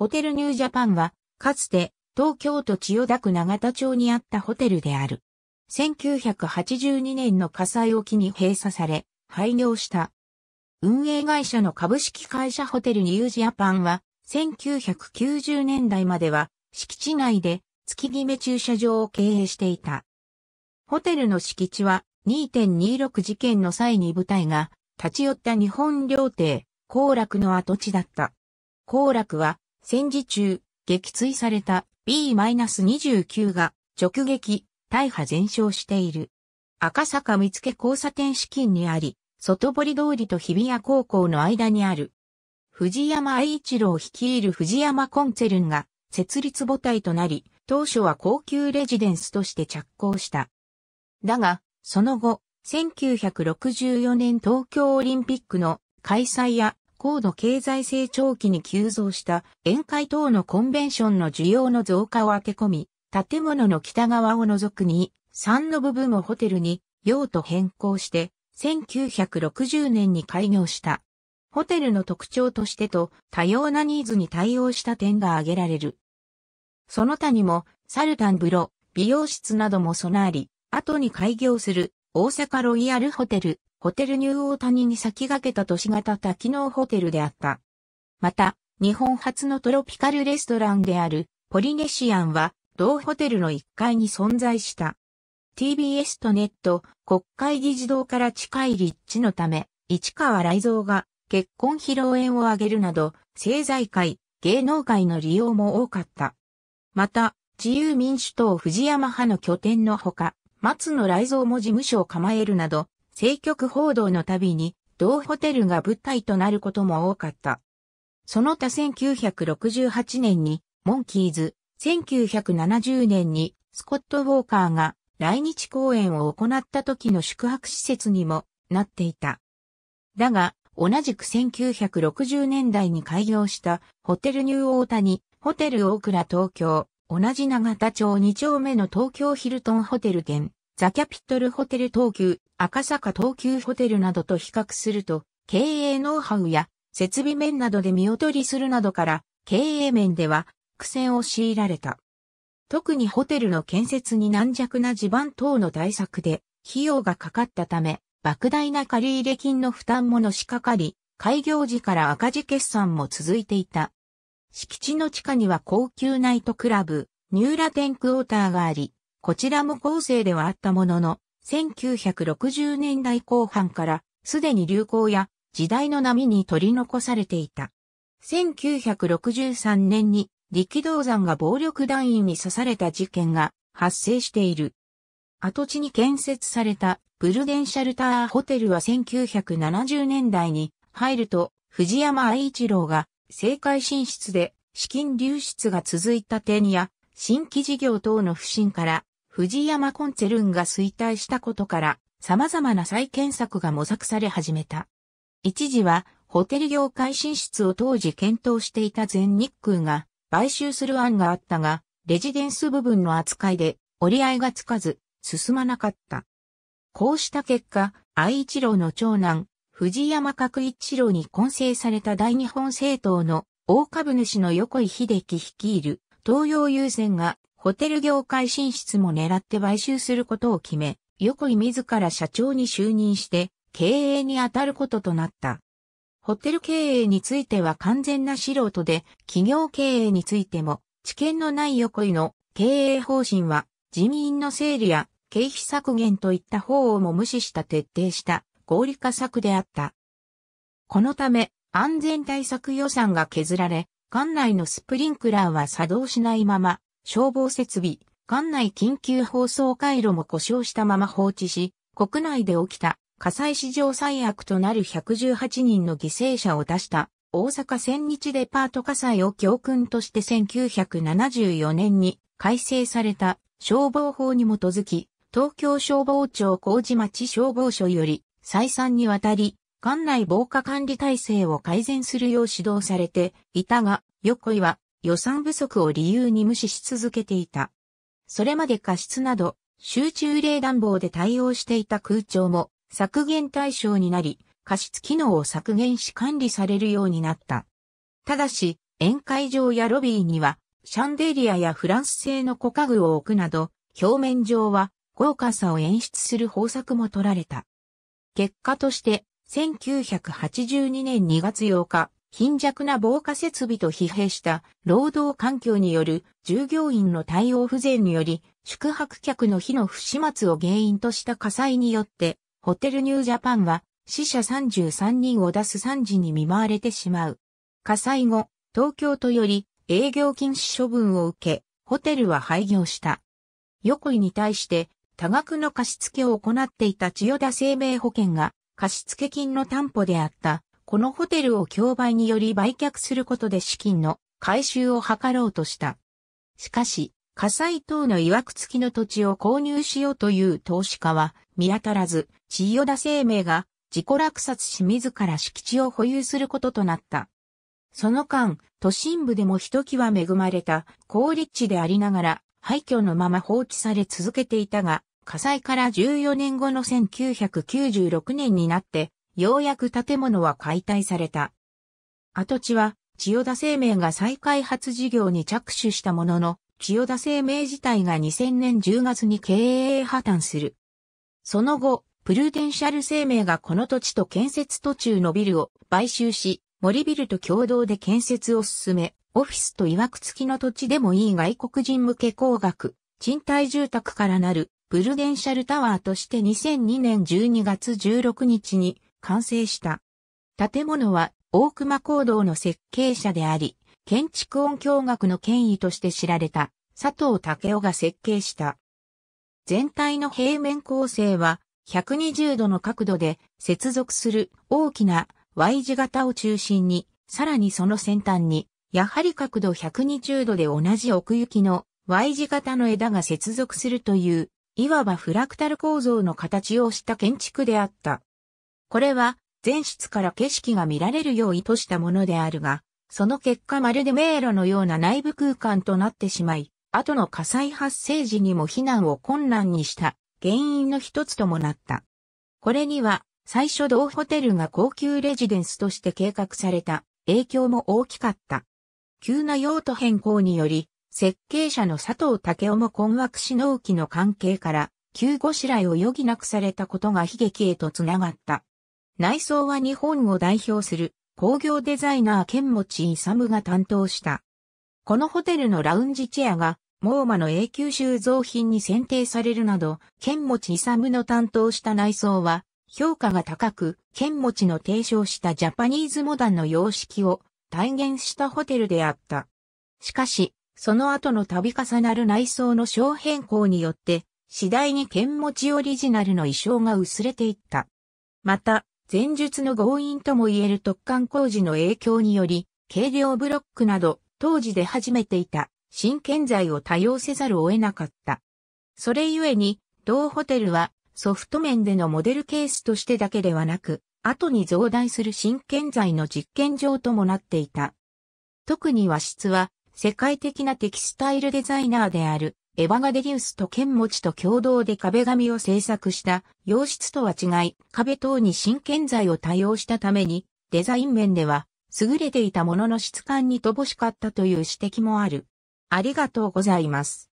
ホテルニュージャパンは、かつて東京都千代田区永田町にあったホテルである。1982年の火災を機に閉鎖され、廃業した。運営会社の株式会社ホテルニュージャパンは、1990年代までは敷地内で月決め駐車場を経営していた。ホテルの敷地は2.26事件の際に部隊が立ち寄った日本料亭、幸楽の跡地だった。幸楽は戦時中、撃墜された B-29 が直撃、大破全焼している。赤坂見附交差点資金にあり、外堀通りと日比谷高校の間にある。藤山愛一郎率いる藤山コンツェルンが設立母体となり、当初は高級レジデンスとして着工した。だが、その後、1964年東京オリンピックの開催や高度経済成長期に急増した宴会等のコンベンションの需要の増加を明け込み、建物の北側を除く2、3の部分をホテルに用途変更して、1960年に開業した。ホテルの特徴としてと多様なニーズに対応した点が挙げられる。その他にも、サルタン風呂、美容室なども備わり、後に開業する大阪ロイヤルホテル、ホテルニューオータニに先駆けた都市型多機能ホテルであった。また、日本初のトロピカルレストランであるポリネシアンは同ホテルの1階に存在した。TBS とネット国会議事堂から近い立地のため、市川雷蔵が結婚披露宴を挙げるなど、政財界、芸能界の利用も多かった。また、自由民主党藤山派の拠点のほか、松野雷蔵も事務所を構えるなど、政局報道のたびに、同ホテルが舞台となることも多かった。その他1968年に、モンキーズ、1970年に、スコット・ウォーカーが来日公演を行った時の宿泊施設にもなっていた。だが、同じく1960年代に開業したホテルニューオータニ、ホテル大倉東京、同じ長田町2丁目の東京ヒルトンホテル兼、ザ・キャピトルホテル東急、赤坂東急ホテルなどと比較すると、経営ノウハウや設備面などで見劣りするなどから、経営面では苦戦を強いられた。特にホテルの建設に軟弱な地盤等の対策で、費用がかかったため、莫大な借入金の負担ものしかかり、開業時から赤字決算も続いていた。敷地の地下には高級ナイトクラブ、ニューラテンクォーターがあり、こちらも後世ではあったものの、1960年代後半からすでに流行や時代の波に取り残されていた。1963年に力道山が暴力団員に刺された事件が発生している。跡地に建設されたプルデンシャルターホテルは1970年代に入ると藤山愛一郎が政界進出で資金流出が続いた点や新規事業等の不振から藤山コンツェルンが衰退したことから、様々な再建策が模索され始めた。一時は、ホテル業界進出を当時検討していた全日空が、買収する案があったが、レジデンス部分の扱いで折り合いがつかず、進まなかった。こうした結果、愛一郎の長男、藤山角一郎に混成された大日本政党の大株主の横井秀樹率いる東洋優先がホテル業界進出も狙って買収することを決め、横井自ら社長に就任して経営に当たることとなった。ホテル経営については完全な素人で、企業経営についても、知見のない横井の経営方針は、人員の整理や経費削減といった方をも無視した徹底した合理化策であった。このため、安全対策予算が削られ、館内のスプリンクラーは作動しないまま、消防設備、館内緊急放送回路も故障したまま放置し、国内で起きた火災史上最悪となる118人の犠牲者を出した大阪千日デパート火災を教訓として1974年に改正された消防法に基づき、東京消防庁麹町消防署より再三にわたり、館内防火管理体制を改善するよう指導されていたが、横井は予算不足を理由に無視し続けていた。それまで過失など、集中冷暖房で対応していた空調も削減対象になり、過失機能を削減し管理されるようになった。ただし、宴会場やロビーには、シャンデリアやフランス製の小家具を置くなど、表面上は豪華さを演出する方策も取られた。結果として、1982年2月8日、貧弱な防火設備と疲弊した労働環境による従業員の対応不全により宿泊客の火の不始末を原因とした火災によってホテルニュージャパンは死者33人を出す惨事に見舞われてしまう。火災後、東京都より営業禁止処分を受け、ホテルは廃業した。横井に対して多額の貸付を行っていた千代田生命保険が貸付金の担保であったこのホテルを競売により売却することで資金の回収を図ろうとした。しかし、火災等の曰く付きの土地を購入しようという投資家は見当たらず、千代田生命が自己落札し自ら敷地を保有することとなった。その間、都心部でも一際恵まれた高立地でありながら、廃墟のまま放置され続けていたが、火災から14年後の1996年になって、ようやく建物は解体された。跡地は、千代田生命が再開発事業に着手したものの、千代田生命自体が2000年10月に経営破綻する。その後、プルーデンシャル生命がこの土地と建設途中のビルを買収し、森ビルと共同で建設を進め、オフィスと曰く付きの土地でもいい外国人向け工学、賃貸住宅からなるプルデンシャルタワーとして2002年12月16日に完成した。建物は大熊講堂の設計者であり、建築音響学の権威として知られた佐藤武雄が設計した。全体の平面構成は120度の角度で接続する大きな Y 字型を中心に、さらにその先端に、やはり角度120度で同じ奥行きの Y 字型の枝が接続するという、いわばフラクタル構造の形をした建築であった。これは、全室から景色が見られるよう意図したものであるが、その結果まるで迷路のような内部空間となってしまい、後の火災発生時にも避難を困難にした原因の一つともなった。これには、最初同ホテルが高級レジデンスとして計画された影響も大きかった。急な用途変更により、設計者の佐藤武雄も困惑し納期の関係から、急ごしらえを余儀なくされたことが悲劇へとつながった。内装は日本を代表する工業デザイナー剣持勇が担当した。このホテルのラウンジチェアが、モーマの永久収蔵品に選定されるなど、剣持勇の担当した内装は、評価が高く、剣持の提唱したジャパニーズモダンの様式を体現したホテルであった。しかし、その後の度重なる内装の小変更によって、次第に剣持オリジナルの衣装が薄れていった。また、前述の強引とも言える突貫工事の影響により、軽量ブロックなど、当時で始めていた新建材を多用せざるを得なかった。それゆえに、同ホテルはソフト面でのモデルケースとしてだけではなく、後に増大する新建材の実験場ともなっていた。特に和室は、世界的なテキスタイルデザイナーであるエヴァガデリウスと剣持と共同で壁紙を制作した洋室とは違い、壁等に真剣材を多用したために、デザイン面では優れていたものの質感に乏しかったという指摘もある。ありがとうございます。